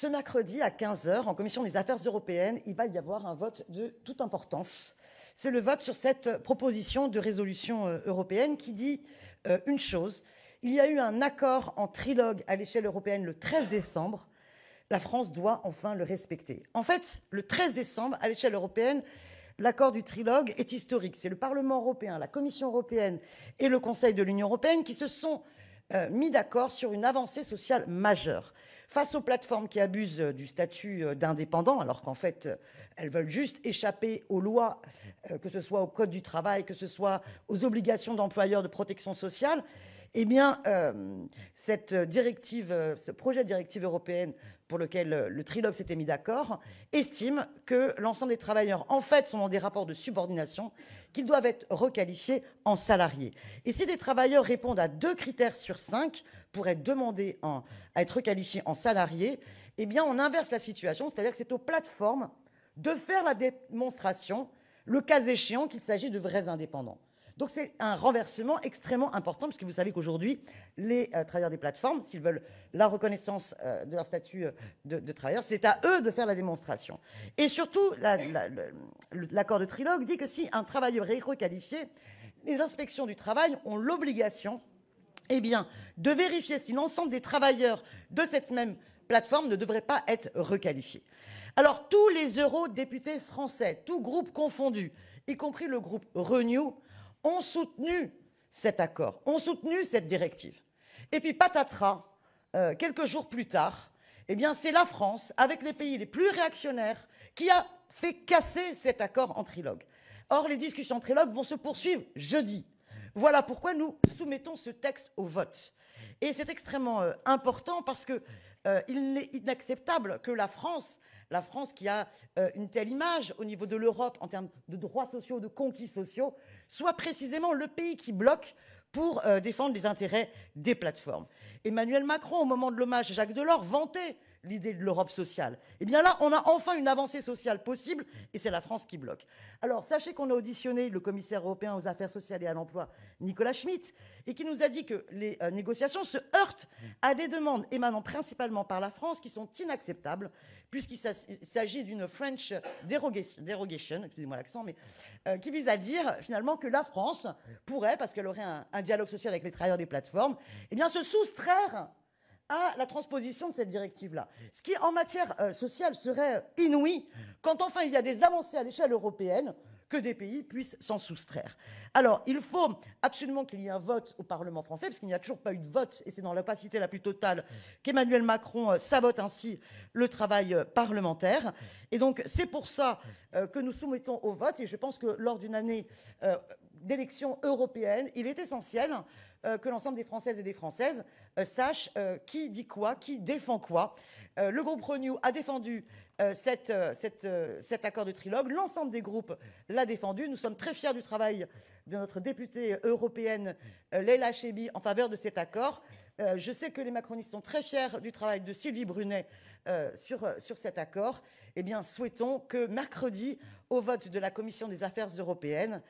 Ce mercredi à 15h, en commission des affaires européennes, il va y avoir un vote de toute importance. C'est le vote sur cette proposition de résolution euh, européenne qui dit euh, une chose. Il y a eu un accord en trilogue à l'échelle européenne le 13 décembre. La France doit enfin le respecter. En fait, le 13 décembre, à l'échelle européenne, l'accord du trilogue est historique. C'est le Parlement européen, la Commission européenne et le Conseil de l'Union européenne qui se sont euh, mis d'accord sur une avancée sociale majeure. Face aux plateformes qui abusent euh, du statut euh, d'indépendant, alors qu'en fait, elles veulent juste échapper aux lois, que ce soit au Code du travail, que ce soit aux obligations d'employeurs de protection sociale, eh bien, euh, cette directive, euh, ce projet de directive européenne pour lequel euh, le trilogue s'était mis d'accord, estime que l'ensemble des travailleurs, en fait, sont dans des rapports de subordination qu'ils doivent être requalifiés en salariés. Et si les travailleurs répondent à deux critères sur cinq pour être demandés à être requalifiés en salariés, eh bien, on inverse la situation, c'est-à-dire que c'est aux plateformes de faire la démonstration, le cas échéant, qu'il s'agit de vrais indépendants. Donc c'est un renversement extrêmement important, puisque vous savez qu'aujourd'hui, les euh, travailleurs des plateformes, s'ils veulent la reconnaissance euh, de leur statut euh, de, de travailleur, c'est à eux de faire la démonstration. Et surtout, l'accord de trilogue dit que si un travailleur est requalifié, les inspections du travail ont l'obligation eh bien, de vérifier si l'ensemble des travailleurs de cette même plateforme ne devraient pas être requalifiés. Alors tous les eurodéputés français, tout groupe confondu, y compris le groupe Renew, ont soutenu cet accord, ont soutenu cette directive. Et puis patatras, euh, quelques jours plus tard, eh bien c'est la France, avec les pays les plus réactionnaires, qui a fait casser cet accord en trilogue. Or, les discussions en trilogue vont se poursuivre jeudi. Voilà pourquoi nous soumettons ce texte au vote. Et c'est extrêmement euh, important parce que euh, il est inacceptable que la France, la France qui a euh, une telle image au niveau de l'Europe en termes de droits sociaux, de conquis sociaux, soit précisément le pays qui bloque pour défendre les intérêts des plateformes. Emmanuel Macron, au moment de l'hommage à Jacques Delors, vantait l'idée de l'Europe sociale. Eh bien là, on a enfin une avancée sociale possible et c'est la France qui bloque. Alors sachez qu'on a auditionné le commissaire européen aux affaires sociales et à l'emploi, Nicolas Schmitt, et qui nous a dit que les euh, négociations se heurtent à des demandes émanant principalement par la France qui sont inacceptables puisqu'il s'agit d'une French derogation, excusez-moi l'accent, mais euh, qui vise à dire finalement que la France pourrait, parce qu'elle aurait un, dialogue social avec les travailleurs des plateformes, eh bien se soustraire à la transposition de cette directive-là. Ce qui, en matière euh, sociale, serait euh, inouï quand enfin il y a des avancées à l'échelle européenne que des pays puissent s'en soustraire. Alors, il faut absolument qu'il y ait un vote au Parlement français, parce qu'il n'y a toujours pas eu de vote, et c'est dans l'opacité la plus totale qu'Emmanuel Macron euh, sabote ainsi le travail parlementaire. Et donc, c'est pour ça que nous soumettons au vote, et je pense que lors d'une année d'élections européennes, il est essentiel euh, que l'ensemble des Françaises et des Françaises euh, sachent euh, qui dit quoi, qui défend quoi. le groupe Renew a défendu cet accord de trilogue, l'ensemble des groupes l'a défendu. Nous sommes très fiers du travail de notre députée européenne Leila Chebi en faveur de cet accord. je sais que les macronistes sont très fiers du travail de Sylvie Brunet sur, sur cet accord. Eh bien, souhaitons que mercredi, au vote de la Commission des affaires européennes,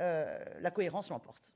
euh, la cohérence l'emporte.